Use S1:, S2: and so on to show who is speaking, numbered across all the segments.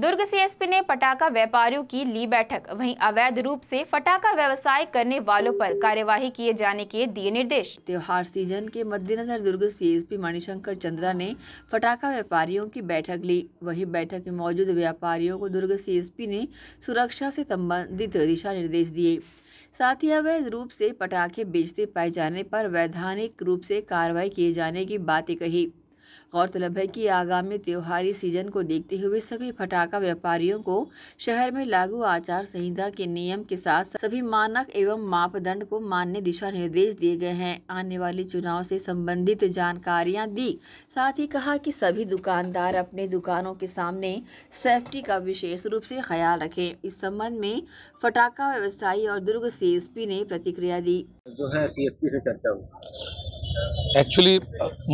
S1: दुर्ग CSP ने पटाखा व्यापारियों की ली बैठक वहीं अवैध रूप से पटाखा व्यवसाय करने वालों पर कार्यवाही किए जाने के दिए निर्देश त्योहार सीजन के मद्देनजर दुर्ग सीएसपी मणिशंकर चंद्रा ने पटाखा व्यापारियों की बैठक ली वहीं बैठक में मौजूद व्यापारियों को दुर्ग सीएसपी ने सुरक्षा से संबंधित दिशा निर्देश दिए साथ ही अवैध रूप से पटाखे बेचते पाए जाने पर वैधानिक रूप से कार्रवाई किए जाने की बातें कही गौरतलब तो है कि आगामी त्योहारी सीजन को देखते हुए सभी फटाखा व्यापारियों को शहर में लागू आचार संहिता के नियम के साथ सभी मानक एवं मापदंड को मानने दिशा निर्देश दिए गए हैं आने वाले चुनाव से संबंधित जानकारियां दी साथ ही कहा कि सभी दुकानदार अपने दुकानों के सामने सेफ्टी का विशेष रूप से ख्याल रखें इस संबंध में फटाखा व्यवसायी और दुर्ग सी ने प्रतिक्रिया दी
S2: जो है एक्चुअली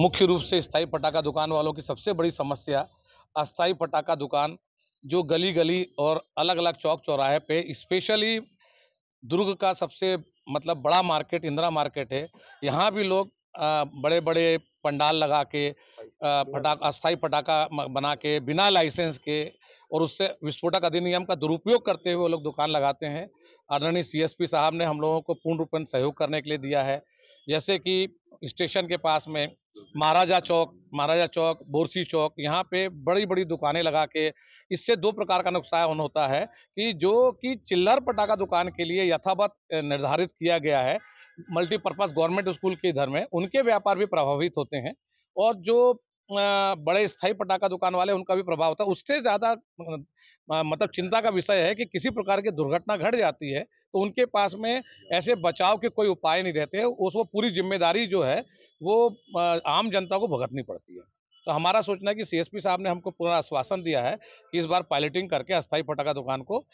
S2: मुख्य रूप से स्थाई पटाखा दुकान वालों की सबसे बड़ी समस्या अस्थाई पटाखा दुकान जो गली गली और अलग अलग चौक चौराहे पे स्पेशली दुर्ग का सबसे मतलब बड़ा मार्केट इंदिरा मार्केट है यहाँ भी लोग आ, बड़े बड़े पंडाल लगा के पटाखा अस्थाई पटाखा बना के बिना लाइसेंस के और उससे विस्फोटक अधिनियम का दुरुपयोग करते हुए वो लोग दुकान लगाते हैं आदरणीय सीएसपी साहब ने हम लोगों को पूर्ण रूप सहयोग करने के लिए दिया है जैसे कि स्टेशन के पास में महाराजा चौक महाराजा चौक बोरसी चौक यहाँ पे बड़ी बड़ी दुकानें लगा के इससे दो प्रकार का नुकसान होता है कि जो कि चिल्लर पटाखा दुकान के लिए यथावत निर्धारित किया गया है मल्टीपर्पज़ गवर्नमेंट स्कूल के इधर में उनके व्यापार भी प्रभावित होते हैं और जो बड़े स्थायी पटाखा दुकान वाले उनका भी प्रभाव होता है उससे ज़्यादा मतलब चिंता का विषय है कि किसी प्रकार की दुर्घटना घट जाती है तो उनके पास में ऐसे बचाव के कोई उपाय नहीं रहते उस वो पूरी जिम्मेदारी जो है वो आम जनता को भुगतनी पड़ती है तो हमारा सोचना है कि सीएसपी साहब ने हमको पूरा आश्वासन दिया है कि इस बार पायलटिंग करके अस्थाई फटाखा दुकान को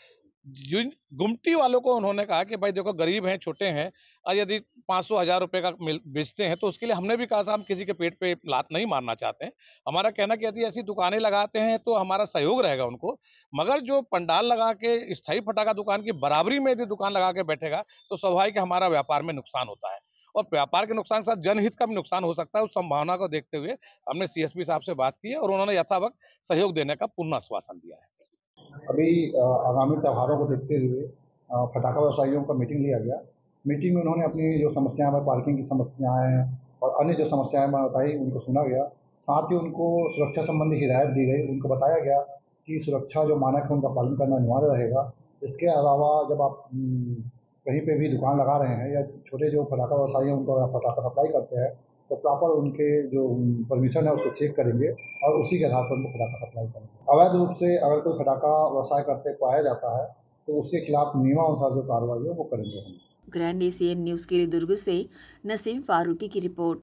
S2: जिन गुमटी वालों को उन्होंने कहा कि भाई देखो गरीब हैं छोटे हैं और यदि पाँच सौ हज़ार रुपये का मिल बेचते हैं तो उसके लिए हमने भी कहा था हम किसी के पेट पे लात नहीं मारना चाहते हैं हमारा कहना कि यदि ऐसी दुकानें लगाते हैं तो हमारा सहयोग रहेगा उनको मगर जो पंडाल लगा के स्थाई फटाखा दुकान की बराबरी में यदि दुकान लगा के बैठेगा तो स्वाभाविक हमारा व्यापार में नुकसान होता है और व्यापार के नुकसान के साथ जनहित का भी नुकसान हो सकता है उस संभावना को देखते हुए हमने सी साहब से बात की है और उन्होंने यथावक्त सहयोग देने का पूर्ण आश्वासन दिया है
S3: अभी आगामी त्यौहारों को देखते हुए फटाखा व्यवसायियों का मीटिंग लिया गया मीटिंग में उन्होंने अपनी जो समस्याएं हैं पार्किंग की समस्याएं और अन्य जो समस्याएं मैं बताई उनको सुना गया साथ ही उनको सुरक्षा संबंधी हिदायत दी गई उनको बताया गया कि सुरक्षा जो मानक है उनका पालन करना अनिवार्य रहेगा इसके अलावा जब आप कहीं पे भी दुकान लगा रहे हैं या छोटे जो फटाखा व्यवसायी हैं उनको फटाखा सप्लाई करते हैं तो प्रॉपर उनके जो परमिशन है उसको चेक करेंगे और उसी के आधार पर उनको फटाखा सप्लाई करेंगे अवैध रूप से अगर कोई फटाखा व्यवसाय करते पाया जाता है तो उसके खिलाफ नियमानुसार जो कार्रवाई है वो करेंगे हम
S1: ग्रैंड एशियन न्यूज़ के लिए दुर्ग से नसीम फारूकी की रिपोर्ट